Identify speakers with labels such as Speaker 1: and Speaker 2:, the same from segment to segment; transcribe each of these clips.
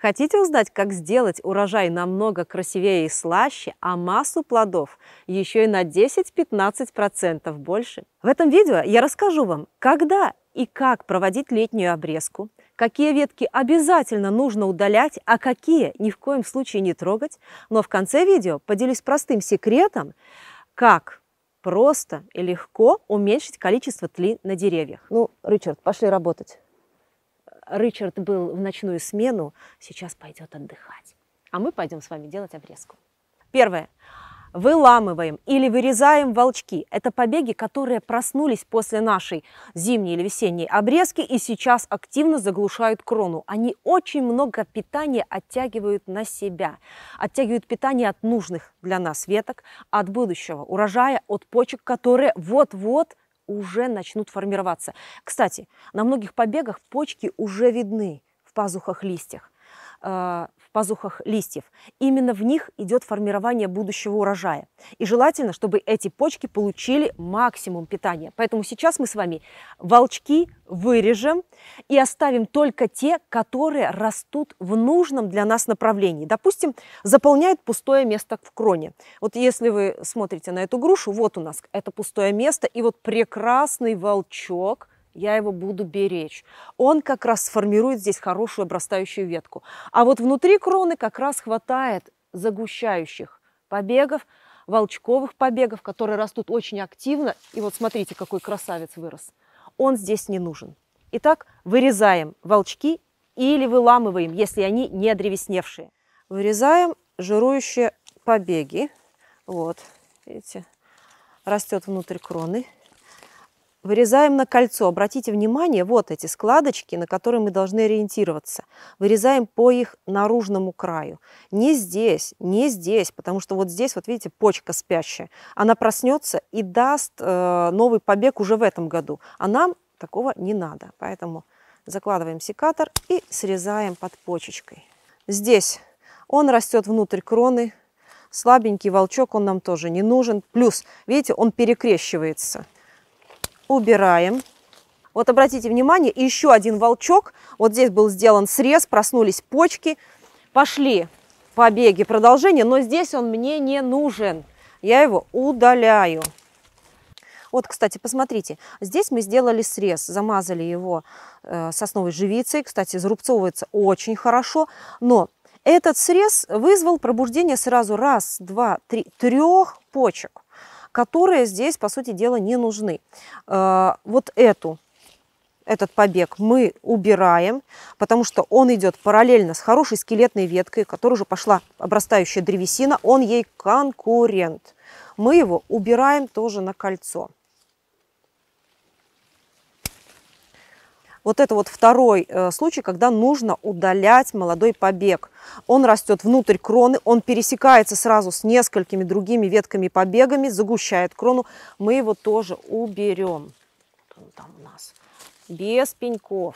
Speaker 1: Хотите узнать, как сделать урожай намного красивее и слаще, а массу плодов еще и на 10-15% больше? В этом видео я расскажу вам, когда и как проводить летнюю обрезку, какие ветки обязательно нужно удалять, а какие ни в коем случае не трогать. Но в конце видео поделюсь простым секретом, как просто и легко уменьшить количество тли на деревьях. Ну, Ричард, пошли работать. Ричард был в ночную смену, сейчас пойдет отдыхать. А мы пойдем с вами делать обрезку. Первое. Выламываем или вырезаем волчки. Это побеги, которые проснулись после нашей зимней или весенней обрезки и сейчас активно заглушают крону. Они очень много питания оттягивают на себя. Оттягивают питание от нужных для нас веток, от будущего урожая, от почек, которые вот-вот уже начнут формироваться. Кстати, на многих побегах почки уже видны в пазухах листьях. А, пазухах листьев. Именно в них идет формирование будущего урожая. И желательно, чтобы эти почки получили максимум питания. Поэтому сейчас мы с вами волчки вырежем и оставим только те, которые растут в нужном для нас направлении. Допустим, заполняет пустое место в кроне. Вот если вы смотрите на эту грушу, вот у нас это пустое место, и вот прекрасный волчок – я его буду беречь. Он как раз сформирует здесь хорошую обрастающую ветку. А вот внутри кроны как раз хватает загущающих побегов, волчковых побегов, которые растут очень активно. И вот смотрите, какой красавец вырос. Он здесь не нужен. Итак, вырезаем волчки или выламываем, если они не древесневшие. Вырезаем жирующие побеги. Вот, видите, растет внутрь кроны. Вырезаем на кольцо. Обратите внимание, вот эти складочки, на которые мы должны ориентироваться. Вырезаем по их наружному краю. Не здесь, не здесь, потому что вот здесь, вот видите, почка спящая. Она проснется и даст э, новый побег уже в этом году. А нам такого не надо. Поэтому закладываем секатор и срезаем под почечкой. Здесь он растет внутрь кроны. Слабенький волчок, он нам тоже не нужен. Плюс, видите, он перекрещивается убираем. Вот обратите внимание, еще один волчок. Вот здесь был сделан срез, проснулись почки. Пошли побеги, продолжение, но здесь он мне не нужен. Я его удаляю. Вот, кстати, посмотрите, здесь мы сделали срез, замазали его э, сосновой живицей. Кстати, зарубцовывается очень хорошо, но этот срез вызвал пробуждение сразу раз, два, три, трех почек которые здесь, по сути дела, не нужны. А, вот эту этот побег мы убираем, потому что он идет параллельно с хорошей скелетной веткой, которая уже пошла обрастающая древесина, он ей конкурент. Мы его убираем тоже на кольцо. Вот это вот второй э, случай, когда нужно удалять молодой побег. Он растет внутрь кроны, он пересекается сразу с несколькими другими ветками побегами, загущает крону. Мы его тоже уберем. там у нас. Без пеньков.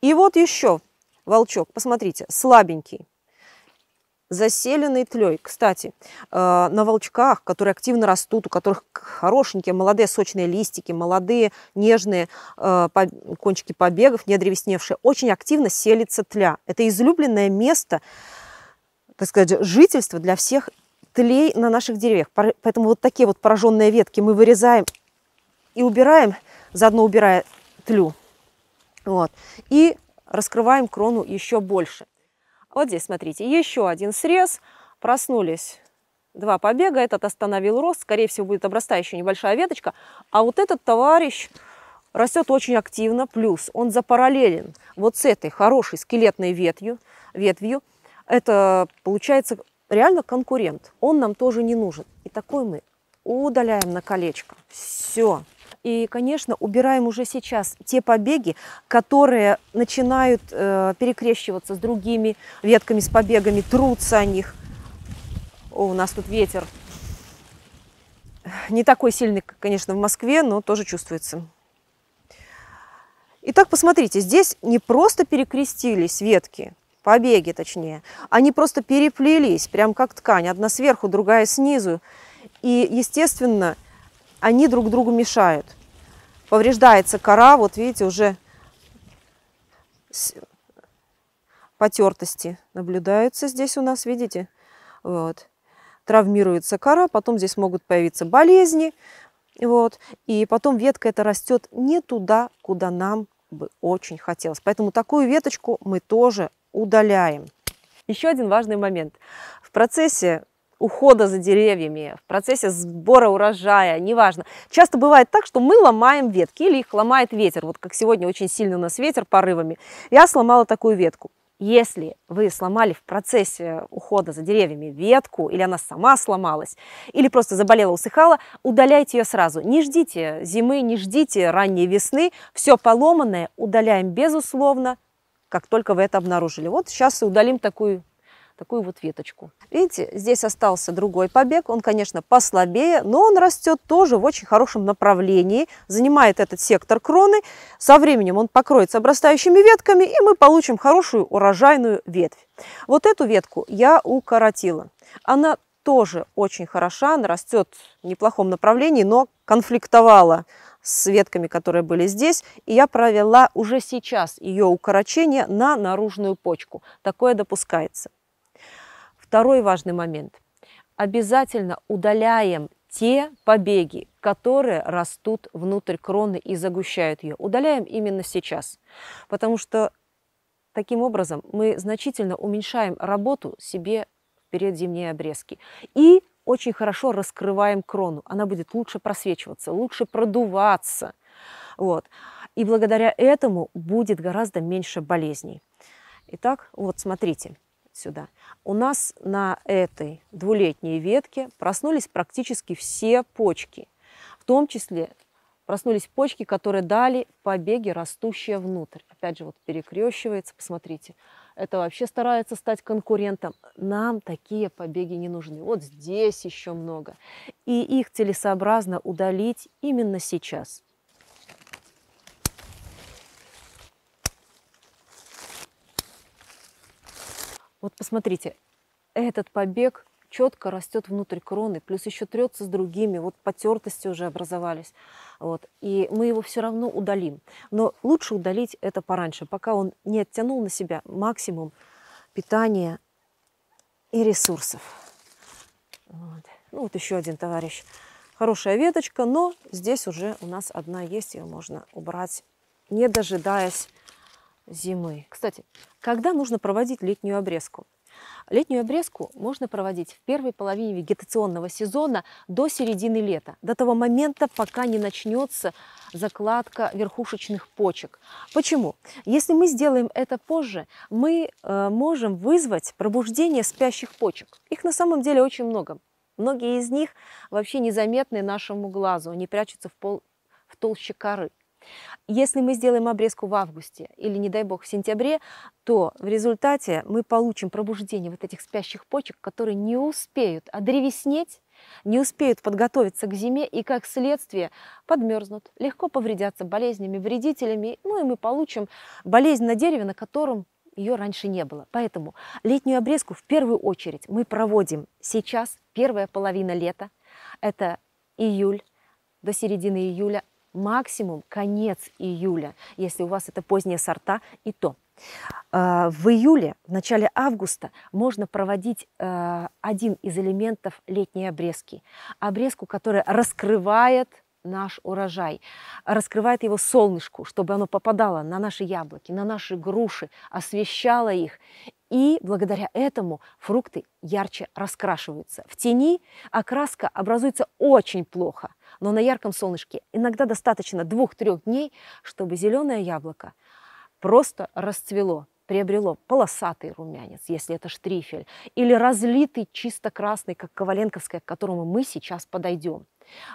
Speaker 1: И вот еще волчок, посмотрите, слабенький заселенной тлей. Кстати, э, на волчках, которые активно растут, у которых хорошенькие молодые сочные листики, молодые нежные э, кончики побегов, не древесневшие, очень активно селится тля. Это излюбленное место, так сказать, жительства для всех тлей на наших деревьях. Поэтому вот такие вот пораженные ветки мы вырезаем и убираем, заодно убирая тлю. Вот. И раскрываем крону еще больше. Вот здесь, смотрите, еще один срез. Проснулись два побега. Этот остановил рост. Скорее всего, будет еще небольшая веточка. А вот этот товарищ растет очень активно. Плюс он запараллелен вот с этой хорошей скелетной ветвью. ветвью. Это получается реально конкурент. Он нам тоже не нужен. И такой мы удаляем на колечко. Все. И, конечно, убираем уже сейчас те побеги, которые начинают э, перекрещиваться с другими ветками, с побегами, трутся о них. О, у нас тут ветер. Не такой сильный, конечно, в Москве, но тоже чувствуется. Итак, посмотрите, здесь не просто перекрестились ветки, побеги точнее, они просто переплелись, прям как ткань, одна сверху, другая снизу. И, естественно, они друг другу мешают. Повреждается кора, вот видите, уже потертости наблюдаются здесь у нас, видите? Вот. Травмируется кора, потом здесь могут появиться болезни, вот. И потом ветка эта растет не туда, куда нам бы очень хотелось. Поэтому такую веточку мы тоже удаляем. Еще один важный момент. В процессе ухода за деревьями, в процессе сбора урожая, неважно. Часто бывает так, что мы ломаем ветки или их ломает ветер. Вот как сегодня очень сильно у нас ветер порывами. Я сломала такую ветку. Если вы сломали в процессе ухода за деревьями ветку, или она сама сломалась, или просто заболела, усыхала, удаляйте ее сразу. Не ждите зимы, не ждите ранней весны. Все поломанное удаляем безусловно, как только вы это обнаружили. Вот сейчас и удалим такую такую вот веточку. Видите, здесь остался другой побег. Он, конечно, послабее, но он растет тоже в очень хорошем направлении. Занимает этот сектор кроны. Со временем он покроется обрастающими ветками, и мы получим хорошую урожайную ветвь. Вот эту ветку я укоротила. Она тоже очень хороша, она растет в неплохом направлении, но конфликтовала с ветками, которые были здесь, и я провела уже сейчас ее укорочение на наружную почку. Такое допускается. Второй важный момент. Обязательно удаляем те побеги, которые растут внутрь кроны и загущают ее. Удаляем именно сейчас, потому что таким образом мы значительно уменьшаем работу себе перед зимней обрезки. И очень хорошо раскрываем крону. Она будет лучше просвечиваться, лучше продуваться. Вот. И благодаря этому будет гораздо меньше болезней. Итак, вот смотрите – сюда. У нас на этой двулетней ветке проснулись практически все почки. В том числе проснулись почки, которые дали побеги, растущие внутрь. Опять же, вот перекрещивается, посмотрите. Это вообще старается стать конкурентом. Нам такие побеги не нужны. Вот здесь еще много. И их целесообразно удалить именно сейчас. Вот посмотрите, этот побег четко растет внутрь кроны, плюс еще трется с другими, вот потертости уже образовались. Вот. И мы его все равно удалим. Но лучше удалить это пораньше, пока он не оттянул на себя максимум питания и ресурсов. Вот. Ну вот еще один товарищ. Хорошая веточка, но здесь уже у нас одна есть, ее можно убрать, не дожидаясь зимы. Кстати, когда нужно проводить летнюю обрезку? Летнюю обрезку можно проводить в первой половине вегетационного сезона до середины лета, до того момента, пока не начнется закладка верхушечных почек. Почему? Если мы сделаем это позже, мы э, можем вызвать пробуждение спящих почек. Их на самом деле очень много. Многие из них вообще незаметны нашему глазу, они прячутся в, пол, в толще коры. Если мы сделаем обрезку в августе или, не дай бог, в сентябре, то в результате мы получим пробуждение вот этих спящих почек, которые не успеют одревеснеть, не успеют подготовиться к зиме и, как следствие, подмерзнут, легко повредятся болезнями, вредителями, ну и мы получим болезнь на дереве, на котором ее раньше не было. Поэтому летнюю обрезку в первую очередь мы проводим сейчас, первая половина лета, это июль до середины июля, максимум конец июля, если у вас это поздние сорта, и то. А, в июле, в начале августа можно проводить э, один из элементов летней обрезки. Обрезку, которая раскрывает наш урожай, раскрывает его солнышку, чтобы оно попадало на наши яблоки, на наши груши, освещало их. И благодаря этому фрукты ярче раскрашиваются. В тени окраска образуется очень плохо – но на ярком солнышке иногда достаточно двух-трех дней, чтобы зеленое яблоко просто расцвело, приобрело полосатый румянец, если это штрифель, или разлитый чисто красный, как коваленковская, к которому мы сейчас подойдем.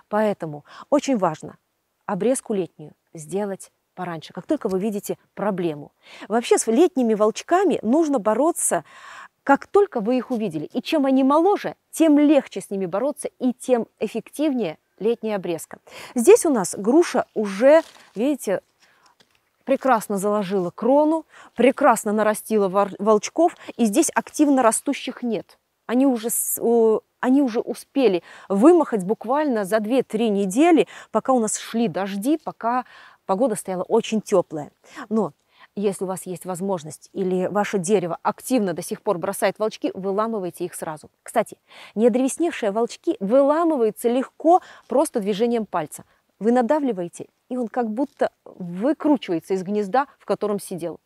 Speaker 1: Поэтому очень важно обрезку летнюю сделать пораньше, как только вы видите проблему. Вообще с летними волчками нужно бороться, как только вы их увидели. И чем они моложе, тем легче с ними бороться и тем эффективнее – летняя обрезка. Здесь у нас груша уже, видите, прекрасно заложила крону, прекрасно нарастила волчков, и здесь активно растущих нет. Они уже, они уже успели вымахать буквально за 2-3 недели, пока у нас шли дожди, пока погода стояла очень теплая. Но если у вас есть возможность или ваше дерево активно до сих пор бросает волчки, выламывайте их сразу. Кстати, недревесневшие волчки выламываются легко просто движением пальца. Вы надавливаете, и он как будто выкручивается из гнезда, в котором сидел.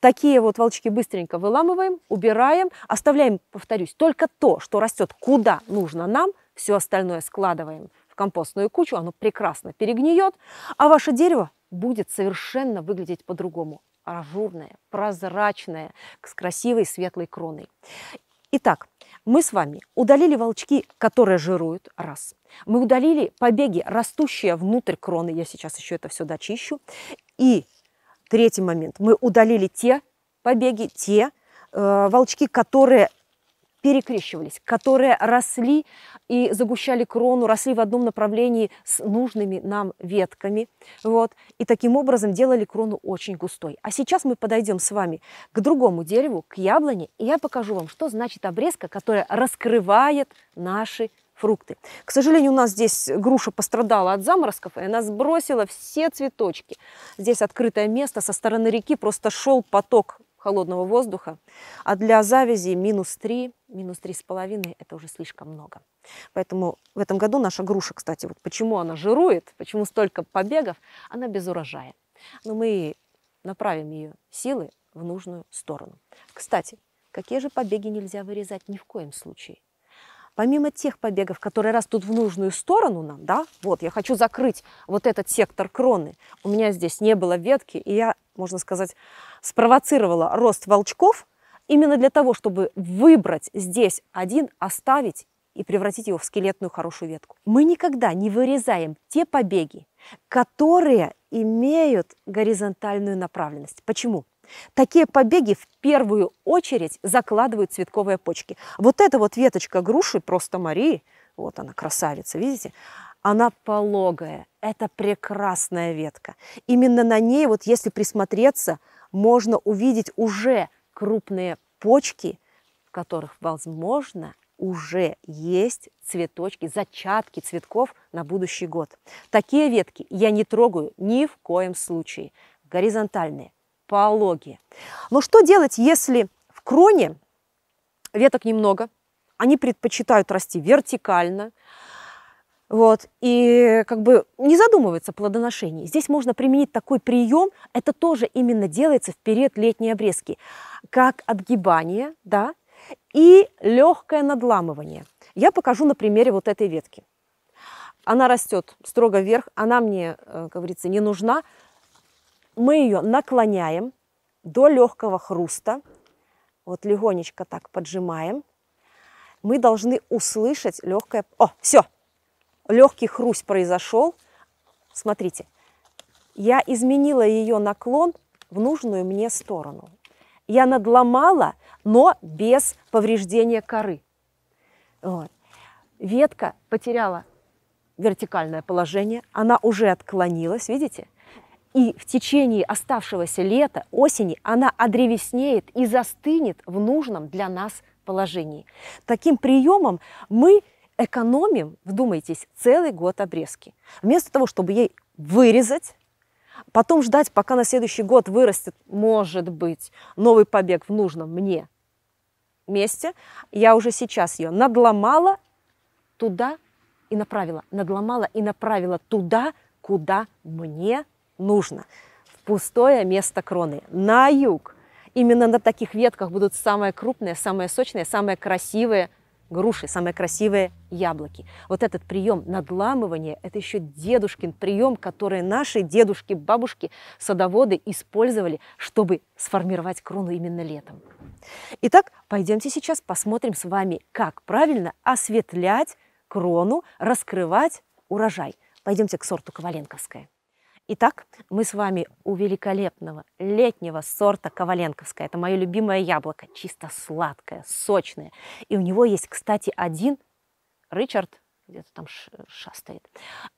Speaker 1: Такие вот волчки быстренько выламываем, убираем, оставляем, повторюсь, только то, что растет куда нужно нам, все остальное складываем в компостную кучу, оно прекрасно перегниет, а ваше дерево будет совершенно выглядеть по-другому ажурная, прозрачная, с красивой светлой кроной. Итак, мы с вами удалили волчки, которые жируют, раз. Мы удалили побеги, растущие внутрь кроны, я сейчас еще это все дочищу. И третий момент, мы удалили те побеги, те э, волчки, которые перекрещивались, которые росли и загущали крону, росли в одном направлении с нужными нам ветками. Вот, и таким образом делали крону очень густой. А сейчас мы подойдем с вами к другому дереву, к яблоне, и я покажу вам, что значит обрезка, которая раскрывает наши фрукты. К сожалению, у нас здесь груша пострадала от заморозков, и она сбросила все цветочки. Здесь открытое место, со стороны реки просто шел поток холодного воздуха, а для завязи минус 3, минус 3,5 – это уже слишком много. Поэтому в этом году наша груша, кстати, вот почему она жирует, почему столько побегов, она без урожая. Но мы направим ее силы в нужную сторону. Кстати, какие же побеги нельзя вырезать ни в коем случае? Помимо тех побегов, которые растут в нужную сторону нам, да, вот я хочу закрыть вот этот сектор кроны. У меня здесь не было ветки, и я, можно сказать, спровоцировала рост волчков именно для того, чтобы выбрать здесь один, оставить и превратить его в скелетную хорошую ветку. Мы никогда не вырезаем те побеги, которые имеют горизонтальную направленность. Почему? Такие побеги в первую очередь закладывают цветковые почки. Вот эта вот веточка груши, просто Марии, вот она красавица, видите, она пологая, это прекрасная ветка. Именно на ней, вот если присмотреться, можно увидеть уже крупные почки, в которых, возможно, уже есть цветочки, зачатки цветков на будущий год. Такие ветки я не трогаю ни в коем случае. Горизонтальные, пологие. Но что делать, если в кроне веток немного, они предпочитают расти вертикально, вот, и как бы не задумывается плодоношение. Здесь можно применить такой прием, это тоже именно делается в период летней обрезки, как отгибание, да, и легкое надламывание. Я покажу на примере вот этой ветки. Она растет строго вверх, она мне, э, как говорится, не нужна. Мы ее наклоняем до легкого хруста, вот легонечко так поджимаем. Мы должны услышать легкое... О, все, легкий хрусь произошел. Смотрите, я изменила ее наклон в нужную мне сторону. Я надломала, но без повреждения коры. Вот. Ветка потеряла вертикальное положение, она уже отклонилась, видите? И в течение оставшегося лета, осени, она одревеснеет и застынет в нужном для нас положении. Таким приемом мы экономим, вдумайтесь, целый год обрезки. Вместо того, чтобы ей вырезать, потом ждать, пока на следующий год вырастет, может быть, новый побег в нужном мне месте, я уже сейчас ее надломала туда и направила, надломала и направила туда, куда мне нужно. В пустое место кроны, на юг. Именно на таких ветках будут самые крупные, самые сочные, самые красивые – груши, самые красивые яблоки. Вот этот прием надламывания – это еще дедушкин прием, который наши дедушки, бабушки, садоводы использовали, чтобы сформировать крону именно летом. Итак, пойдемте сейчас посмотрим с вами, как правильно осветлять крону, раскрывать урожай. Пойдемте к сорту Коваленковская. Итак, мы с вами у великолепного летнего сорта Коваленковская. Это мое любимое яблоко, чисто сладкое, сочное. И у него есть, кстати, один Ричард, где-то там шастает.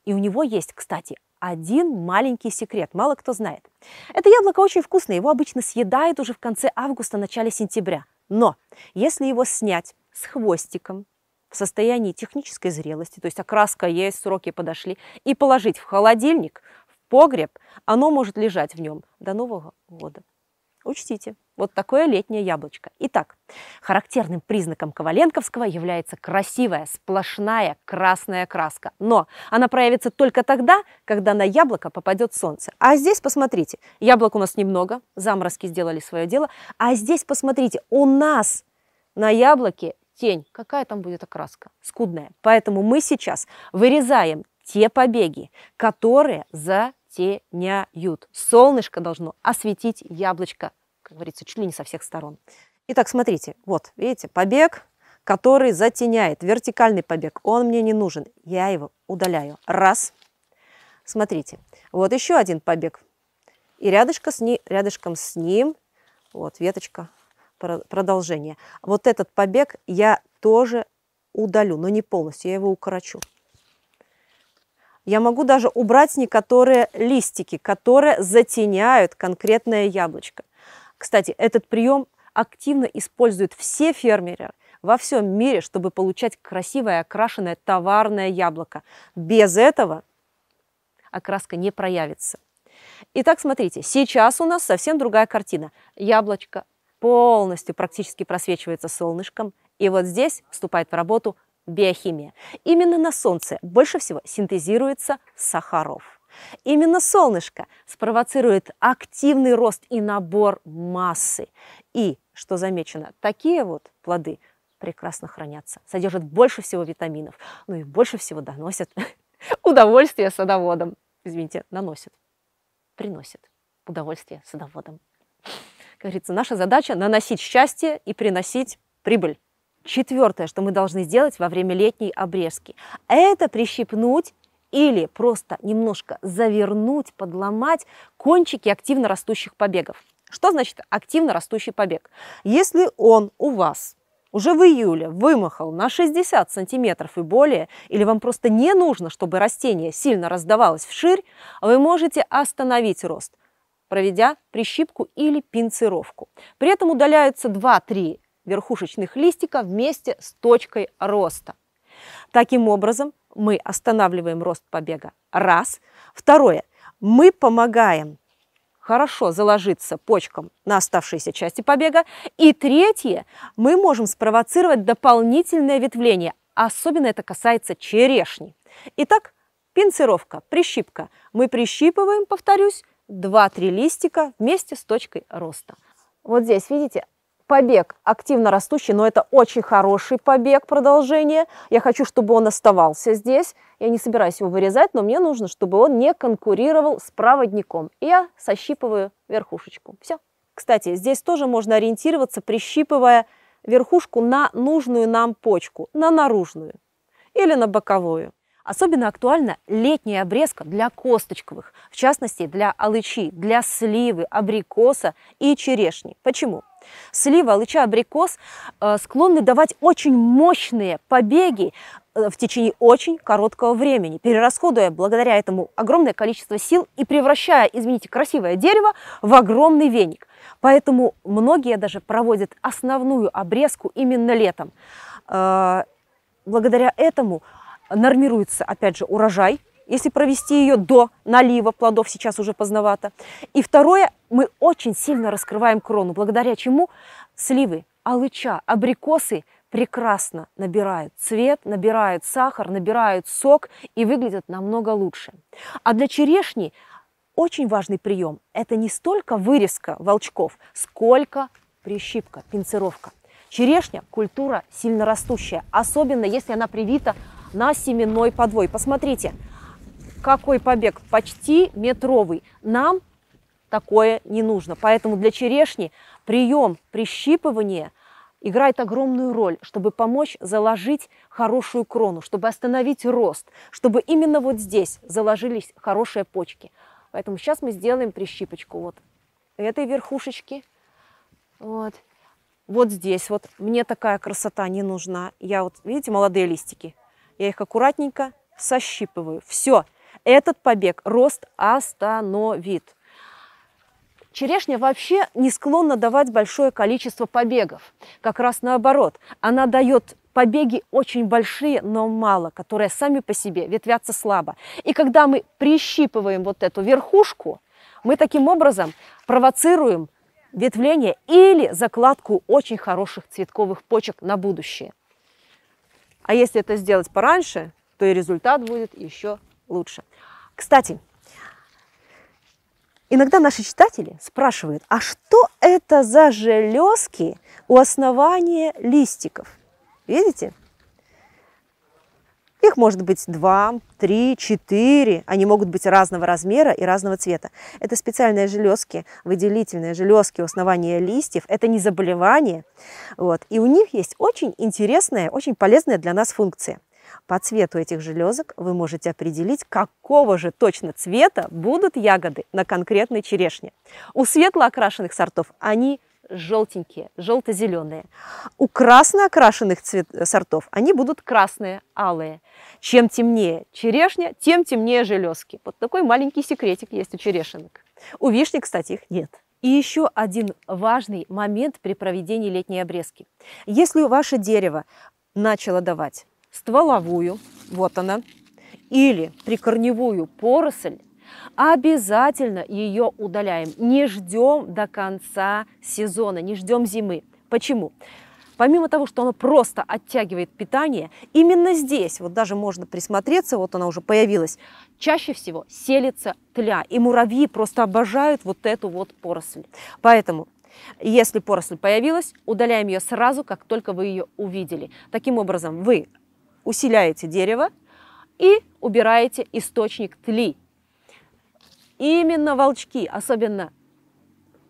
Speaker 1: И у него есть, кстати, один маленький секрет, мало кто знает. Это яблоко очень вкусное, его обычно съедают уже в конце августа, начале сентября. Но если его снять с хвостиком, в состоянии технической зрелости, то есть окраска есть, сроки подошли, и положить в холодильник, погреб, оно может лежать в нем до Нового года. Учтите, вот такое летнее яблочко. Итак, характерным признаком Коваленковского является красивая, сплошная красная краска. Но она проявится только тогда, когда на яблоко попадет солнце. А здесь, посмотрите, яблок у нас немного, заморозки сделали свое дело. А здесь, посмотрите, у нас на яблоке тень. Какая там будет окраска? Скудная. Поэтому мы сейчас вырезаем те побеги, которые затеняют. Солнышко должно осветить яблочко, как говорится, чуть ли не со всех сторон. Итак, смотрите, вот, видите, побег, который затеняет, вертикальный побег, он мне не нужен, я его удаляю. Раз. Смотрите, вот еще один побег. И рядышком с, ним, рядышком с ним, вот веточка, продолжение. Вот этот побег я тоже удалю, но не полностью, я его укорочу. Я могу даже убрать некоторые листики, которые затеняют конкретное яблочко. Кстати, этот прием активно используют все фермеры во всем мире, чтобы получать красивое окрашенное товарное яблоко. Без этого окраска не проявится. Итак, смотрите, сейчас у нас совсем другая картина. Яблочко полностью практически просвечивается солнышком, и вот здесь вступает в работу биохимия. Именно на Солнце больше всего синтезируется сахаров. Именно солнышко спровоцирует активный рост и набор массы. И, что замечено, такие вот плоды прекрасно хранятся, содержат больше всего витаминов, ну и больше всего доносят удовольствие садоводам. Извините, наносят, приносят удовольствие садоводам. Как говорится, наша задача наносить счастье и приносить прибыль. Четвертое, что мы должны сделать во время летней обрезки, это прищипнуть или просто немножко завернуть, подломать кончики активно растущих побегов. Что значит активно растущий побег? Если он у вас уже в июле вымахал на 60 сантиметров и более, или вам просто не нужно, чтобы растение сильно раздавалось вширь, вы можете остановить рост, проведя прищипку или пинцировку. При этом удаляются 2-3 верхушечных листика вместе с точкой роста. Таким образом, мы останавливаем рост побега. Раз. Второе. Мы помогаем хорошо заложиться почкам на оставшиеся части побега. И третье, мы можем спровоцировать дополнительное ветвление. Особенно это касается черешни. Итак, пинцировка, прищипка. Мы прищипываем, повторюсь, 2-3 листика вместе с точкой роста. Вот здесь, видите, побег активно растущий, но это очень хороший побег, продолжения. Я хочу, чтобы он оставался здесь. Я не собираюсь его вырезать, но мне нужно, чтобы он не конкурировал с проводником. И я сощипываю верхушечку. Все. Кстати, здесь тоже можно ориентироваться, прищипывая верхушку на нужную нам почку, на наружную или на боковую. Особенно актуальна летняя обрезка для косточковых, в частности для алычи, для сливы, абрикоса и черешни. Почему? Слива, алыча, абрикос э, склонны давать очень мощные побеги э, в течение очень короткого времени, перерасходуя благодаря этому огромное количество сил и превращая, извините, красивое дерево в огромный веник. Поэтому многие даже проводят основную обрезку именно летом. Э, благодаря этому нормируется, опять же, урожай если провести ее до налива плодов, сейчас уже поздновато. И второе, мы очень сильно раскрываем крону, благодаря чему сливы, алыча, абрикосы прекрасно набирают цвет, набирают сахар, набирают сок и выглядят намного лучше. А для черешни очень важный прием – это не столько вырезка волчков, сколько прищипка, пинцировка. Черешня – культура сильно растущая, особенно если она привита на семенной подвой. Посмотрите – какой побег? Почти метровый. Нам такое не нужно. Поэтому для черешни прием прищипывания играет огромную роль, чтобы помочь заложить хорошую крону, чтобы остановить рост, чтобы именно вот здесь заложились хорошие почки. Поэтому сейчас мы сделаем прищипочку вот этой верхушечки. Вот. Вот здесь вот. Мне такая красота не нужна. Я вот, видите, молодые листики. Я их аккуратненько сощипываю. Все этот побег рост остановит. Черешня вообще не склонна давать большое количество побегов. Как раз наоборот, она дает побеги очень большие, но мало, которые сами по себе ветвятся слабо. И когда мы прищипываем вот эту верхушку, мы таким образом провоцируем ветвление или закладку очень хороших цветковых почек на будущее. А если это сделать пораньше, то и результат будет еще лучше. Кстати, иногда наши читатели спрашивают, а что это за железки у основания листиков? Видите? Их может быть 2, 3, 4. Они могут быть разного размера и разного цвета. Это специальные железки, выделительные железки у основания листьев. Это не заболевание. Вот. И у них есть очень интересная, очень полезная для нас функция. По цвету этих железок вы можете определить, какого же точно цвета будут ягоды на конкретной черешне. У светло окрашенных сортов они желтенькие, желто-зеленые. У красно окрашенных цвет, сортов они будут красные, алые. Чем темнее черешня, тем темнее железки. Вот такой маленький секретик есть у черешенок. У вишни, кстати, их нет. И еще один важный момент при проведении летней обрезки. Если ваше дерево начало давать стволовую, вот она, или прикорневую поросль, обязательно ее удаляем. Не ждем до конца сезона, не ждем зимы. Почему? Помимо того, что она просто оттягивает питание, именно здесь, вот даже можно присмотреться, вот она уже появилась, чаще всего селится тля, и муравьи просто обожают вот эту вот поросль. Поэтому если поросль появилась, удаляем ее сразу, как только вы ее увидели. Таким образом, вы усиляете дерево и убираете источник тли. Именно волчки, особенно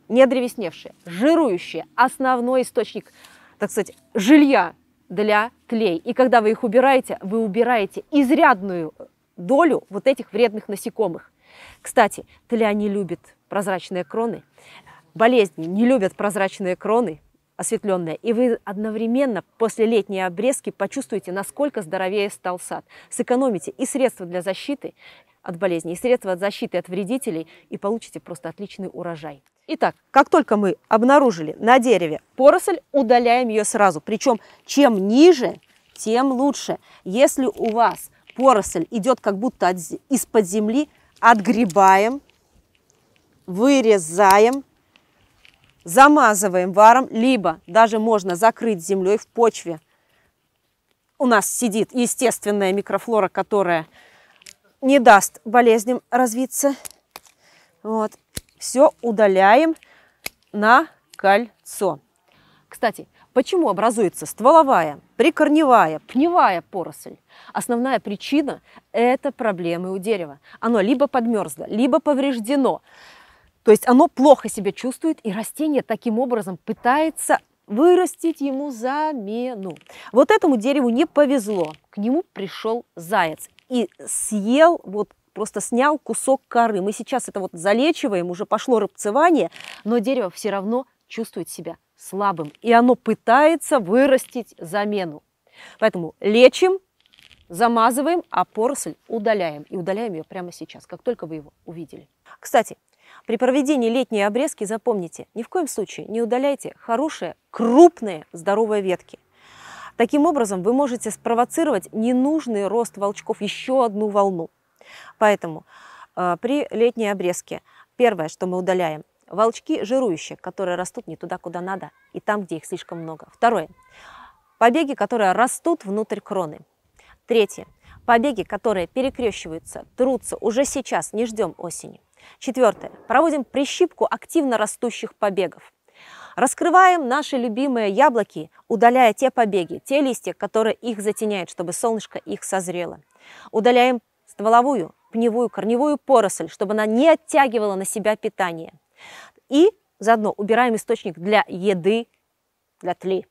Speaker 1: недревесневшие, жирующие, основной источник, так сказать, жилья для тлей. И когда вы их убираете, вы убираете изрядную долю вот этих вредных насекомых. Кстати, тля не любит прозрачные кроны, болезни не любят прозрачные кроны, осветленная, и вы одновременно после летней обрезки почувствуете, насколько здоровее стал сад. Сэкономите и средства для защиты от болезней, и средства от защиты от вредителей, и получите просто отличный урожай. Итак, как только мы обнаружили на дереве поросль, удаляем ее сразу. Причем чем ниже, тем лучше. Если у вас поросль идет как будто из-под земли, отгребаем, вырезаем, замазываем варом, либо даже можно закрыть землей в почве. У нас сидит естественная микрофлора, которая не даст болезням развиться. Вот. Все удаляем на кольцо. Кстати, почему образуется стволовая, прикорневая, пневая поросль? Основная причина – это проблемы у дерева. Оно либо подмерзло, либо повреждено. То есть оно плохо себя чувствует, и растение таким образом пытается вырастить ему замену. Вот этому дереву не повезло. К нему пришел заяц и съел, вот просто снял кусок коры. Мы сейчас это вот залечиваем, уже пошло рубцевание, но дерево все равно чувствует себя слабым, и оно пытается вырастить замену. Поэтому лечим, замазываем, а поросль удаляем. И удаляем ее прямо сейчас, как только вы его увидели. Кстати, при проведении летней обрезки запомните, ни в коем случае не удаляйте хорошие, крупные, здоровые ветки. Таким образом, вы можете спровоцировать ненужный рост волчков, еще одну волну. Поэтому э, при летней обрезке первое, что мы удаляем, волчки жирующие, которые растут не туда, куда надо, и там, где их слишком много. Второе, побеги, которые растут внутрь кроны. Третье, побеги, которые перекрещиваются, трутся, уже сейчас, не ждем осени. Четвертое. Проводим прищипку активно растущих побегов. Раскрываем наши любимые яблоки, удаляя те побеги, те листья, которые их затеняют, чтобы солнышко их созрело. Удаляем стволовую, пневую, корневую поросль, чтобы она не оттягивала на себя питание. И заодно убираем источник для еды, для тли.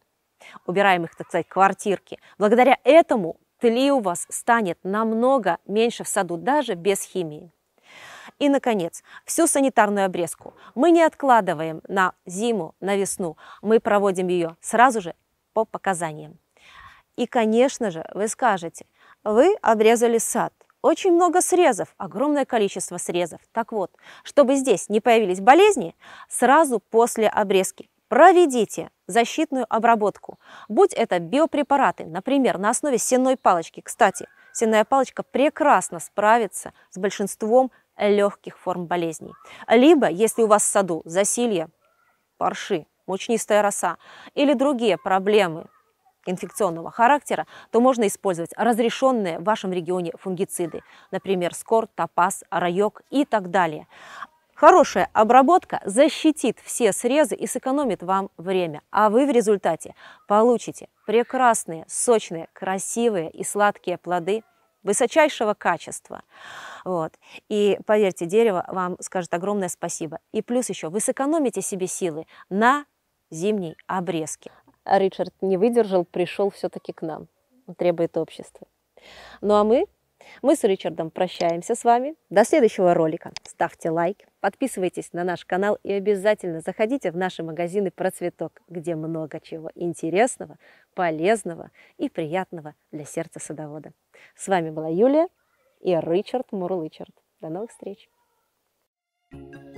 Speaker 1: Убираем их, так сказать, квартирки. Благодаря этому тли у вас станет намного меньше в саду, даже без химии. И, наконец, всю санитарную обрезку мы не откладываем на зиму, на весну. Мы проводим ее сразу же по показаниям. И, конечно же, вы скажете, вы обрезали сад, очень много срезов, огромное количество срезов. Так вот, чтобы здесь не появились болезни, сразу после обрезки проведите защитную обработку. Будь это биопрепараты, например, на основе сенной палочки. Кстати, сенная палочка прекрасно справится с большинством легких форм болезней. Либо, если у вас в саду засилье, парши, мучнистая роса или другие проблемы инфекционного характера, то можно использовать разрешенные в вашем регионе фунгициды, например, скор, топаз, райок и так далее. Хорошая обработка защитит все срезы и сэкономит вам время, а вы в результате получите прекрасные, сочные, красивые и сладкие плоды – высочайшего качества. Вот. И поверьте, дерево вам скажет огромное спасибо. И плюс еще вы сэкономите себе силы на зимней обрезке. Ричард не выдержал, пришел все-таки к нам, требует общества. Ну а мы, мы с Ричардом прощаемся с вами. До следующего ролика. Ставьте лайк, Подписывайтесь на наш канал и обязательно заходите в наши магазины «Процветок», где много чего интересного, полезного и приятного для сердца садовода. С вами была Юлия и Ричард Мурлычард. До новых встреч! thank you